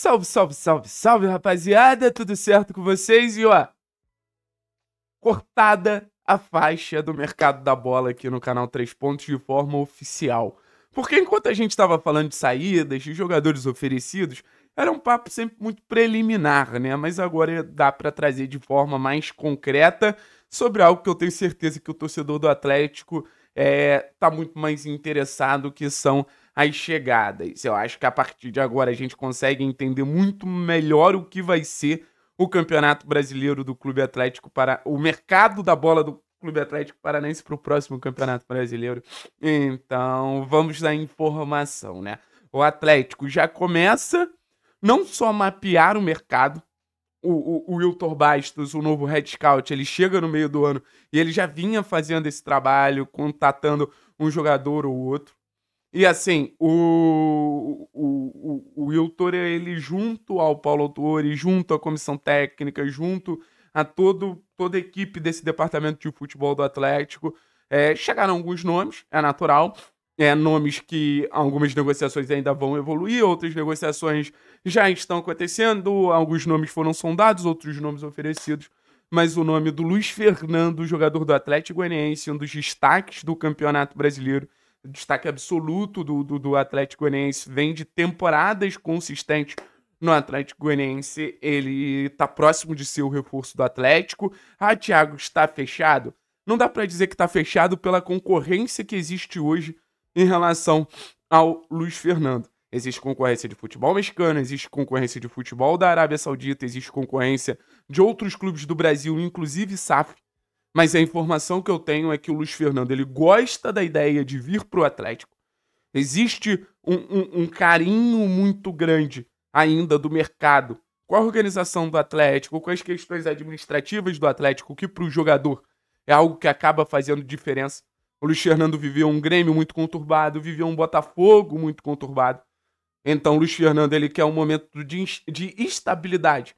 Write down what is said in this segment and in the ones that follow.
Salve, salve, salve, salve, rapaziada! Tudo certo com vocês? E ó, cortada a faixa do mercado da bola aqui no canal 3 Pontos de forma oficial. Porque enquanto a gente estava falando de saídas, de jogadores oferecidos, era um papo sempre muito preliminar, né? Mas agora dá para trazer de forma mais concreta sobre algo que eu tenho certeza que o torcedor do Atlético é, tá muito mais interessado, que são as chegadas. Eu acho que a partir de agora a gente consegue entender muito melhor o que vai ser o Campeonato Brasileiro do Clube Atlético para o mercado da bola do Clube Atlético paranaense para o próximo Campeonato Brasileiro. Então, vamos da informação, né? O Atlético já começa não só mapear o mercado, o, o, o Wilton Bastos, o novo head scout, ele chega no meio do ano e ele já vinha fazendo esse trabalho, contatando um jogador ou outro. E assim, o, o, o, o Wiltor, ele junto ao Paulo Autor e junto à comissão técnica, junto a todo, toda a equipe desse departamento de futebol do Atlético, é, chegaram alguns nomes, é natural. É, nomes que algumas negociações ainda vão evoluir, outras negociações já estão acontecendo, alguns nomes foram sondados, outros nomes oferecidos mas o nome do Luiz Fernando, jogador do Atlético Goianiense, um dos destaques do Campeonato Brasileiro, destaque absoluto do, do, do Atlético Goianiense vem de temporadas consistentes no Atlético Goianiense. Ele está próximo de ser o reforço do Atlético. Ah, Thiago, está fechado? Não dá para dizer que está fechado pela concorrência que existe hoje em relação ao Luiz Fernando. Existe concorrência de futebol mexicano, existe concorrência de futebol da Arábia Saudita, existe concorrência de outros clubes do Brasil, inclusive SAF, mas a informação que eu tenho é que o Luiz Fernando ele gosta da ideia de vir para o Atlético. Existe um, um, um carinho muito grande ainda do mercado com a organização do Atlético, com as questões administrativas do Atlético, que para o jogador é algo que acaba fazendo diferença. O Luiz Fernando viveu um Grêmio muito conturbado, viveu um Botafogo muito conturbado. Então, o Luiz Fernando ele quer um momento de, de estabilidade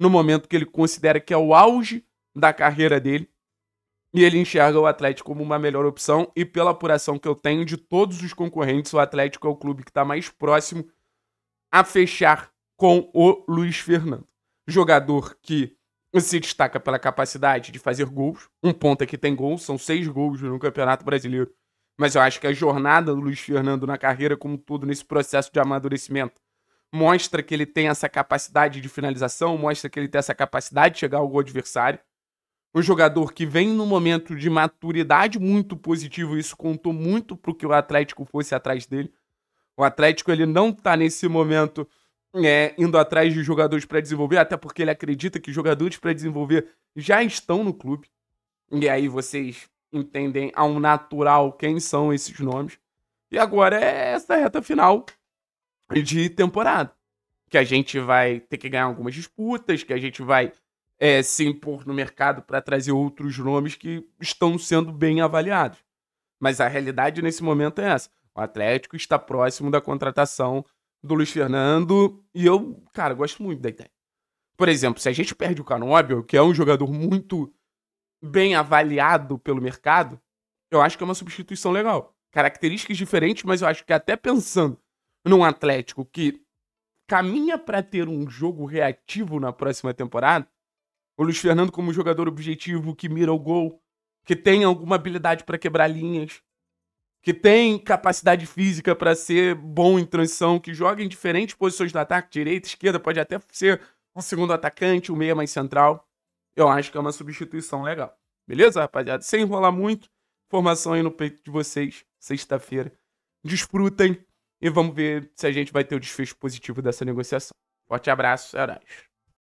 no momento que ele considera que é o auge da carreira dele. E ele enxerga o Atlético como uma melhor opção. E pela apuração que eu tenho de todos os concorrentes, o Atlético é o clube que está mais próximo a fechar com o Luiz Fernando. Jogador que se destaca pela capacidade de fazer gols. Um ponto é que tem gols, são seis gols no Campeonato Brasileiro. Mas eu acho que a jornada do Luiz Fernando na carreira, como tudo, nesse processo de amadurecimento, mostra que ele tem essa capacidade de finalização, mostra que ele tem essa capacidade de chegar ao gol adversário um jogador que vem num momento de maturidade muito positivo, isso contou muito para que o Atlético fosse atrás dele. O Atlético ele não está nesse momento é, indo atrás de jogadores para desenvolver, até porque ele acredita que jogadores para desenvolver já estão no clube. E aí vocês entendem ao natural quem são esses nomes. E agora é essa reta final de temporada, que a gente vai ter que ganhar algumas disputas, que a gente vai é, se impor no mercado para trazer outros nomes que estão sendo bem avaliados. Mas a realidade nesse momento é essa. O Atlético está próximo da contratação do Luiz Fernando e eu, cara, gosto muito da ideia. Por exemplo, se a gente perde o Canóbio, que é um jogador muito bem avaliado pelo mercado, eu acho que é uma substituição legal. Características diferentes, mas eu acho que até pensando num Atlético que caminha para ter um jogo reativo na próxima temporada, o Luiz Fernando como jogador objetivo que mira o gol, que tem alguma habilidade para quebrar linhas, que tem capacidade física para ser bom em transição, que joga em diferentes posições do ataque, direita, esquerda, pode até ser um segundo atacante, um meia mais central. Eu acho que é uma substituição legal. Beleza, rapaziada? Sem enrolar muito, formação aí no peito de vocês, sexta-feira. Desfrutem e vamos ver se a gente vai ter o desfecho positivo dessa negociação. Forte abraço, é